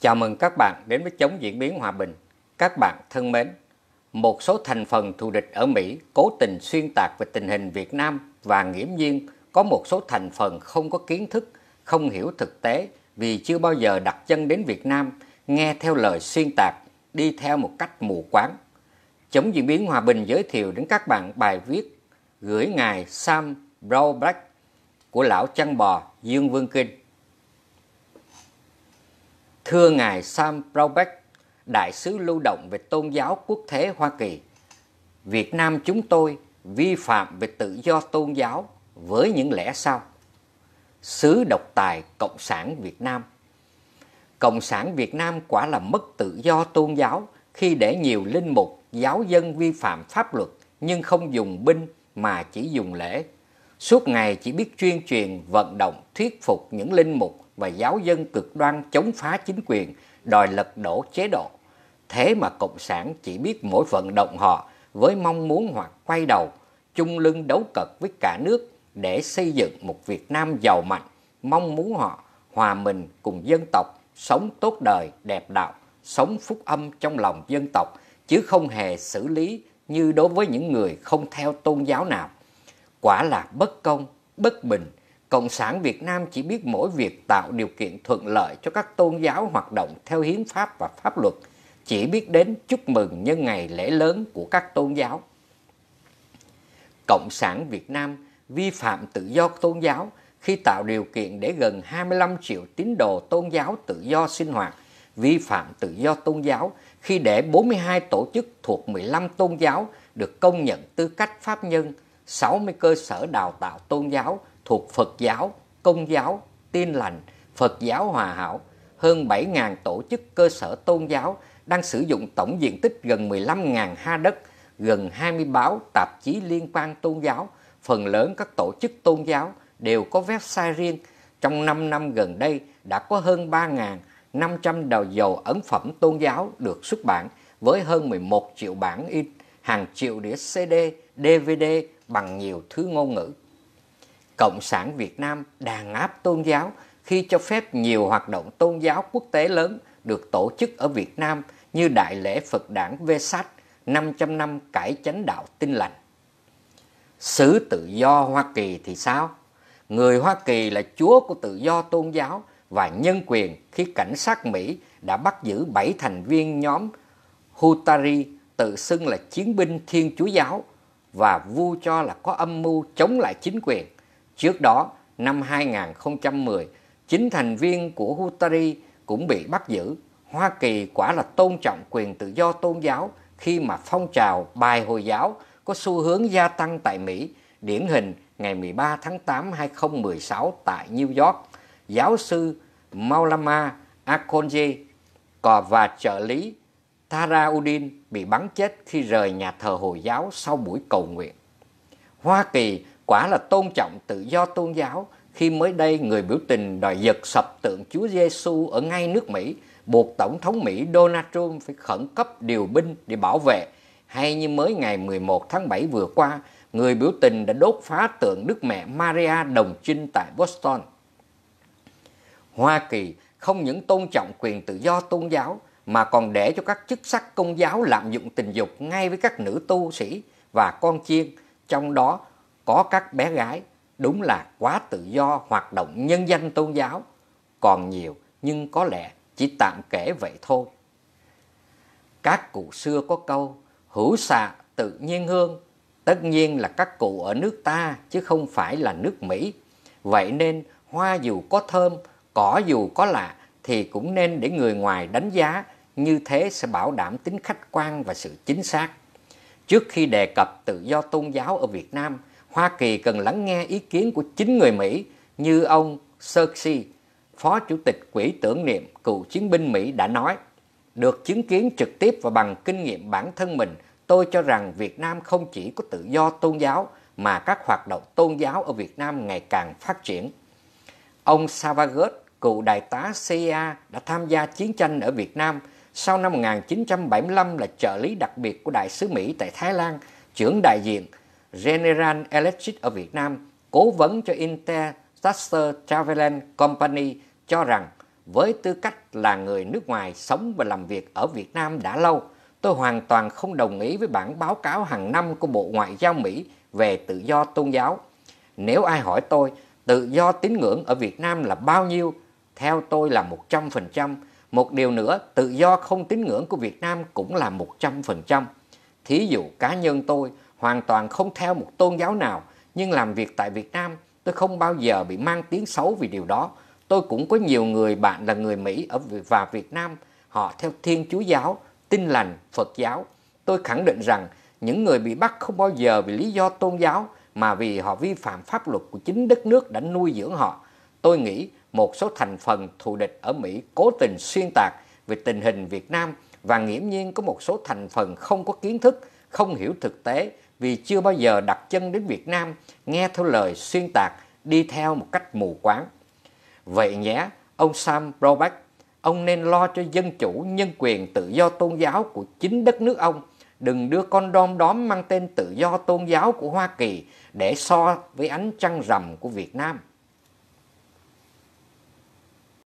Chào mừng các bạn đến với Chống Diễn biến Hòa bình. Các bạn thân mến, một số thành phần thù địch ở Mỹ cố tình xuyên tạc về tình hình Việt Nam và nghiễm nhiên có một số thành phần không có kiến thức, không hiểu thực tế vì chưa bao giờ đặt chân đến Việt Nam, nghe theo lời xuyên tạc, đi theo một cách mù quáng. Chống Diễn biến Hòa bình giới thiệu đến các bạn bài viết gửi ngài Sam Brownback của lão chăn bò Dương Vương Kinh Thưa Ngài Sam Brobeck, Đại sứ lưu động về tôn giáo quốc tế Hoa Kỳ, Việt Nam chúng tôi vi phạm về tự do tôn giáo với những lẽ sau. Sứ độc tài Cộng sản Việt Nam Cộng sản Việt Nam quả là mất tự do tôn giáo khi để nhiều linh mục, giáo dân vi phạm pháp luật nhưng không dùng binh mà chỉ dùng lễ. Suốt ngày chỉ biết chuyên truyền, vận động, thuyết phục những linh mục và giáo dân cực đoan chống phá chính quyền, đòi lật đổ chế độ. Thế mà Cộng sản chỉ biết mỗi vận động họ với mong muốn hoặc quay đầu, chung lưng đấu cật với cả nước để xây dựng một Việt Nam giàu mạnh, mong muốn họ hòa mình cùng dân tộc, sống tốt đời, đẹp đạo, sống phúc âm trong lòng dân tộc, chứ không hề xử lý như đối với những người không theo tôn giáo nào. Quả là bất công, bất bình, Cộng sản Việt Nam chỉ biết mỗi việc tạo điều kiện thuận lợi cho các tôn giáo hoạt động theo hiến pháp và pháp luật, chỉ biết đến chúc mừng nhân ngày lễ lớn của các tôn giáo. Cộng sản Việt Nam vi phạm tự do tôn giáo khi tạo điều kiện để gần 25 triệu tín đồ tôn giáo tự do sinh hoạt, vi phạm tự do tôn giáo khi để 42 tổ chức thuộc 15 tôn giáo được công nhận tư cách pháp nhân, 60 cơ sở đào tạo tôn giáo thuộc Phật giáo, Công giáo, Tin lành, Phật giáo Hòa hảo, hơn 7.000 tổ chức cơ sở tôn giáo đang sử dụng tổng diện tích gần 15.000 ha đất, gần 20 báo tạp chí liên quan tôn giáo, phần lớn các tổ chức tôn giáo đều có website riêng. Trong 5 năm gần đây đã có hơn 3.500 đầu dầu ấn phẩm tôn giáo được xuất bản với hơn 11 triệu bản in, hàng triệu đĩa CD, DVD bằng nhiều thứ ngôn ngữ. Cộng sản Việt Nam đàn áp tôn giáo khi cho phép nhiều hoạt động tôn giáo quốc tế lớn được tổ chức ở Việt Nam như Đại lễ Phật đản Vesat, 500 năm cải chánh đạo tinh lành. Sứ tự do Hoa Kỳ thì sao? Người Hoa Kỳ là chúa của tự do tôn giáo và nhân quyền khi cảnh sát Mỹ đã bắt giữ 7 thành viên nhóm Hutari tự xưng là chiến binh thiên chúa giáo và vu cho là có âm mưu chống lại chính quyền. Trước đó, năm 2010, chính thành viên của Hutari cũng bị bắt giữ. Hoa Kỳ quả là tôn trọng quyền tự do tôn giáo khi mà phong trào bài Hồi giáo có xu hướng gia tăng tại Mỹ, điển hình ngày 13 tháng 8 2016 tại New York. Giáo sư Maulama Akonji và trợ lý Udin bị bắn chết khi rời nhà thờ Hồi giáo sau buổi cầu nguyện. Hoa Kỳ Quả là tôn trọng tự do tôn giáo khi mới đây người biểu tình đòi giật sập tượng Chúa Giêsu ở ngay nước Mỹ, buộc Tổng thống Mỹ Donald Trump phải khẩn cấp điều binh để bảo vệ. Hay như mới ngày 11 tháng 7 vừa qua, người biểu tình đã đốt phá tượng Đức Mẹ Maria Đồng Trinh tại Boston. Hoa Kỳ không những tôn trọng quyền tự do tôn giáo mà còn để cho các chức sắc công giáo lạm dụng tình dục ngay với các nữ tu sĩ và con chiên, trong đó có các bé gái đúng là quá tự do hoạt động nhân danh tôn giáo, còn nhiều nhưng có lẽ chỉ tạm kể vậy thôi. Các cụ xưa có câu hữu xạ tự nhiên hương, tất nhiên là các cụ ở nước ta chứ không phải là nước Mỹ. Vậy nên hoa dù có thơm, cỏ dù có lạ thì cũng nên để người ngoài đánh giá, như thế sẽ bảo đảm tính khách quan và sự chính xác. Trước khi đề cập tự do tôn giáo ở Việt Nam, Hoa Kỳ cần lắng nghe ý kiến của chính người Mỹ như ông Searcy, Phó Chủ tịch Quỹ tưởng niệm cựu chiến binh Mỹ đã nói. Được chứng kiến trực tiếp và bằng kinh nghiệm bản thân mình, tôi cho rằng Việt Nam không chỉ có tự do tôn giáo mà các hoạt động tôn giáo ở Việt Nam ngày càng phát triển. Ông Savagot, cựu đại tá CIA đã tham gia chiến tranh ở Việt Nam, sau năm 1975 là trợ lý đặc biệt của đại sứ Mỹ tại Thái Lan, trưởng đại diện General Electric ở Việt Nam, cố vấn cho Interstaster Travel Company cho rằng với tư cách là người nước ngoài sống và làm việc ở Việt Nam đã lâu, tôi hoàn toàn không đồng ý với bản báo cáo hàng năm của Bộ Ngoại giao Mỹ về tự do tôn giáo. Nếu ai hỏi tôi tự do tín ngưỡng ở Việt Nam là bao nhiêu, theo tôi là 100%. Một điều nữa, tự do không tín ngưỡng của Việt Nam cũng là 100%. Thí dụ cá nhân tôi, hoàn toàn không theo một tôn giáo nào, nhưng làm việc tại Việt Nam, tôi không bao giờ bị mang tiếng xấu vì điều đó. Tôi cũng có nhiều người bạn là người Mỹ ở và Việt Nam, họ theo Thiên Chúa giáo, Tin lành, Phật giáo. Tôi khẳng định rằng những người bị bắt không bao giờ vì lý do tôn giáo mà vì họ vi phạm pháp luật của chính đất nước đã nuôi dưỡng họ. Tôi nghĩ một số thành phần thù địch ở Mỹ cố tình xuyên tạc về tình hình Việt Nam và nghiễm nhiên có một số thành phần không có kiến thức, không hiểu thực tế vì chưa bao giờ đặt chân đến Việt Nam nghe theo lời xuyên tạc đi theo một cách mù quáng. Vậy nhé, ông Sam Brobeck, ông nên lo cho dân chủ, nhân quyền, tự do tôn giáo của chính đất nước ông. Đừng đưa con đom đóm mang tên tự do tôn giáo của Hoa Kỳ để so với ánh trăng rằm của Việt Nam.